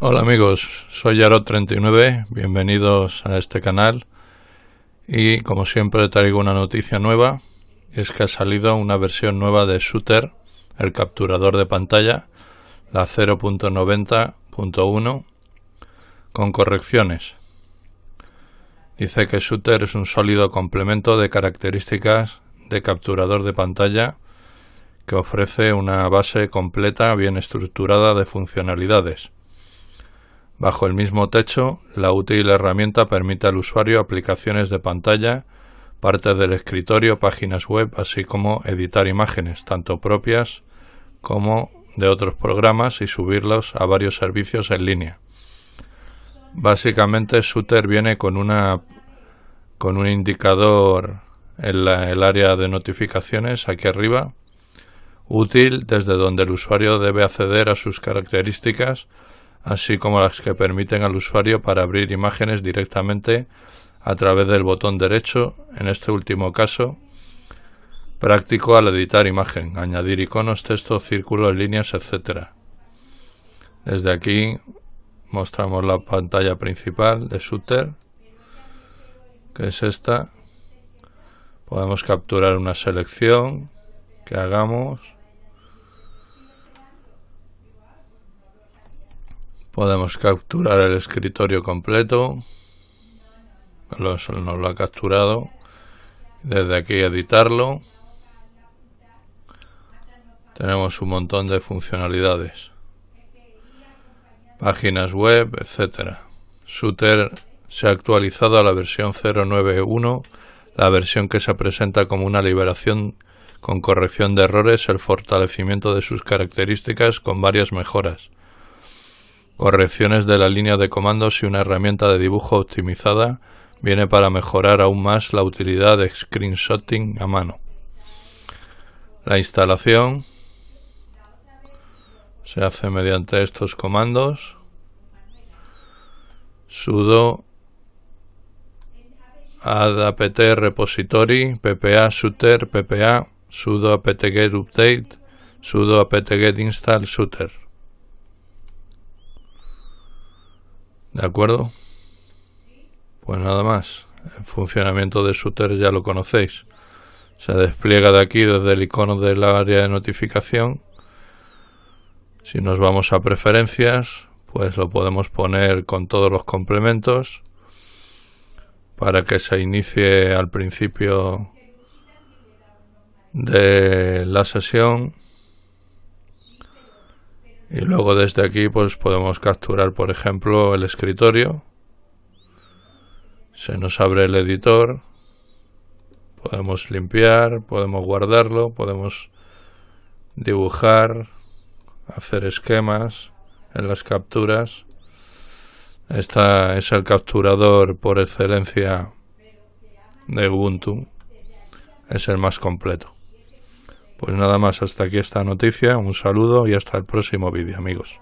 Hola amigos, soy Yarot39, bienvenidos a este canal y como siempre traigo una noticia nueva es que ha salido una versión nueva de Shooter, el capturador de pantalla, la 0.90.1 con correcciones. Dice que Shooter es un sólido complemento de características de capturador de pantalla que ofrece una base completa bien estructurada de funcionalidades Bajo el mismo techo, la útil herramienta permite al usuario aplicaciones de pantalla, partes del escritorio, páginas web, así como editar imágenes, tanto propias como de otros programas y subirlos a varios servicios en línea. Básicamente, Shooter viene con, una, con un indicador en el área de notificaciones aquí arriba, útil desde donde el usuario debe acceder a sus características así como las que permiten al usuario para abrir imágenes directamente a través del botón derecho, en este último caso, práctico al editar imagen, añadir iconos, textos, círculos, líneas, etc. Desde aquí mostramos la pantalla principal de Shooter, que es esta. Podemos capturar una selección que hagamos Podemos capturar el escritorio completo. Nos lo ha capturado. Desde aquí editarlo. Tenemos un montón de funcionalidades. Páginas web, etc. Suter se ha actualizado a la versión 091, la versión que se presenta como una liberación con corrección de errores, el fortalecimiento de sus características con varias mejoras correcciones de la línea de comandos y una herramienta de dibujo optimizada viene para mejorar aún más la utilidad de screenshotting a mano. La instalación se hace mediante estos comandos sudo apt repository ppa ppa sudo apt get update sudo apt get install shooter ¿De acuerdo? Pues nada más. El funcionamiento de Shooter ya lo conocéis. Se despliega de aquí desde el icono del área de notificación. Si nos vamos a preferencias, pues lo podemos poner con todos los complementos para que se inicie al principio de la sesión y luego desde aquí pues podemos capturar por ejemplo el escritorio. Se nos abre el editor. Podemos limpiar, podemos guardarlo, podemos dibujar, hacer esquemas en las capturas. Esta es el capturador por excelencia de Ubuntu. Es el más completo. Pues nada más, hasta aquí esta noticia, un saludo y hasta el próximo vídeo amigos.